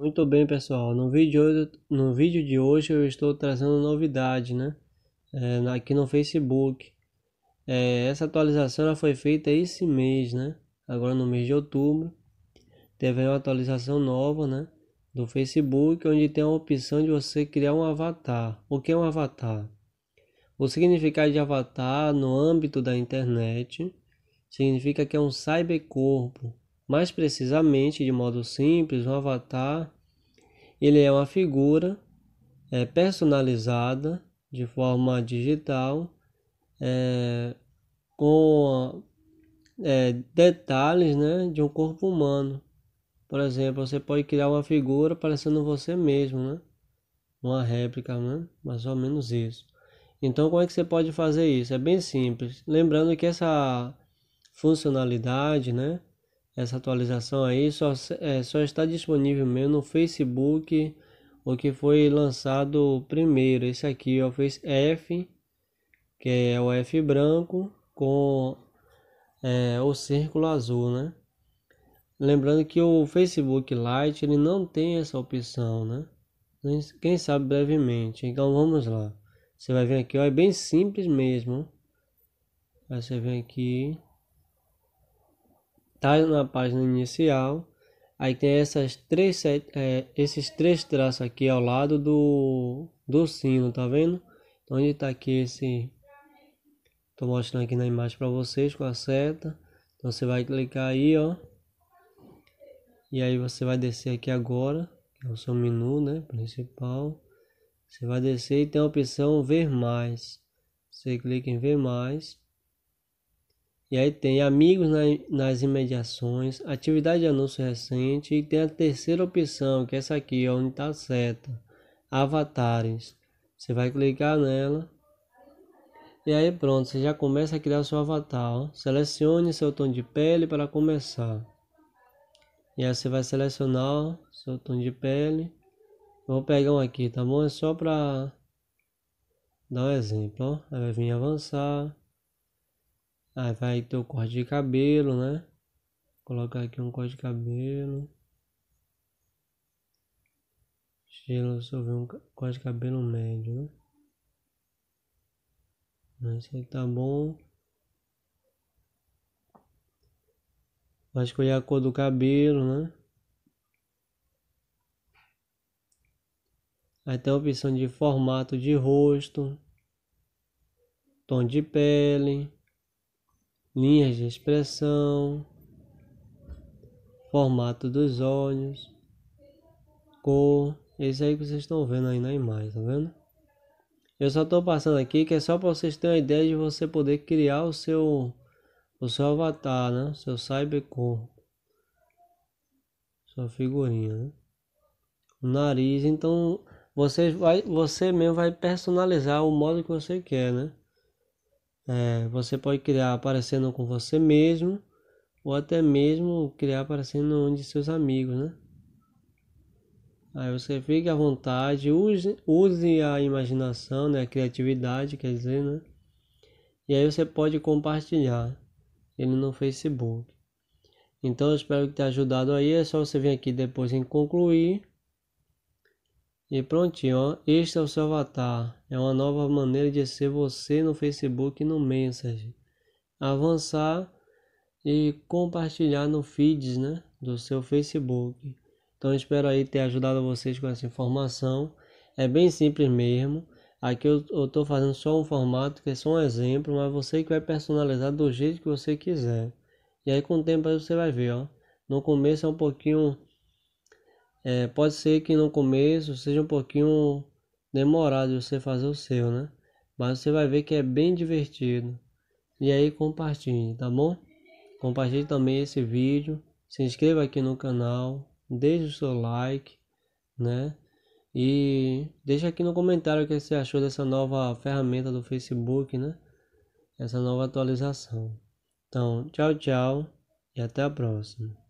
Muito bem, pessoal. No vídeo, hoje, no vídeo de hoje eu estou trazendo novidade, né? É, aqui no Facebook. É, essa atualização ela foi feita esse mês, né? Agora no mês de outubro. Teve uma atualização nova, né? Do Facebook, onde tem a opção de você criar um avatar. O que é um avatar? O significado de avatar no âmbito da internet significa que é um cybercorpo mais precisamente, de modo simples, um avatar ele é uma figura é, personalizada de forma digital é, com é, detalhes né, de um corpo humano. Por exemplo, você pode criar uma figura parecendo você mesmo, né? Uma réplica, né? Mais ou menos isso. Então, como é que você pode fazer isso? É bem simples. Lembrando que essa funcionalidade, né? essa atualização aí só, é, só está disponível mesmo no Facebook, o que foi lançado primeiro. Esse aqui ó, é fez F, que é o F branco com é, o círculo azul, né? Lembrando que o Facebook Lite ele não tem essa opção, né? Quem sabe brevemente. Então vamos lá. Você vai vir aqui, ó, é bem simples mesmo. Aí você vem aqui, tá na página inicial. Aí tem essas três, é, esses três traços aqui ao lado do, do sino, tá vendo? Então, onde tá aqui esse... Tô mostrando aqui na imagem para vocês com a seta. Então você vai clicar aí, ó. E aí você vai descer aqui agora, que é o seu menu, né, principal. Você vai descer e tem a opção ver mais. Você clica em ver mais. E aí tem amigos na, nas imediações, atividade de anúncio recente e tem a terceira opção, que é essa aqui, onde está a seta, avatares. Você vai clicar nela e aí pronto, você já começa a criar seu avatar. Ó. Selecione seu tom de pele para começar. E aí você vai selecionar ó, seu tom de pele. vou pegar um aqui, tá bom? É só para dar um exemplo, ó. Aí vai vir avançar Aí vai ter o corte de cabelo, né? Colocar aqui um corte de cabelo. Estilo sobre um corte de cabelo médio, né? Mas aqui tá bom. Vai escolher a cor do cabelo, né? Aí tem a opção de formato de rosto, tom de pele linhas de expressão, formato dos olhos, cor, esse aí que vocês estão vendo aí na imagem, tá vendo? Eu só estou passando aqui que é só para vocês terem a ideia de você poder criar o seu o seu avatar, né? O seu cor Sua figurinha, né? O nariz, então você vai você mesmo vai personalizar o modo que você quer, né? É, você pode criar aparecendo com você mesmo ou até mesmo criar aparecendo um de seus amigos, né? Aí você fica à vontade, use, use a imaginação, né? a criatividade, quer dizer, né? E aí você pode compartilhar ele no Facebook. Então eu espero que tenha ajudado aí. É só você vir aqui depois em concluir e prontinho, este é o seu avatar. É uma nova maneira de ser você no Facebook e no Messenger. Avançar e compartilhar no feeds né, do seu Facebook. Então espero aí ter ajudado vocês com essa informação. É bem simples mesmo. Aqui eu estou fazendo só um formato que é só um exemplo, mas você que vai personalizar do jeito que você quiser. E aí com o tempo você vai ver, ó. No começo é um pouquinho é, pode ser que no começo seja um pouquinho demorado você fazer o seu, né? Mas você vai ver que é bem divertido. E aí compartilhe, tá bom? Compartilhe também esse vídeo, se inscreva aqui no canal, deixe o seu like, né? E deixa aqui no comentário o que você achou dessa nova ferramenta do Facebook, né? Essa nova atualização. Então, tchau, tchau e até a próxima.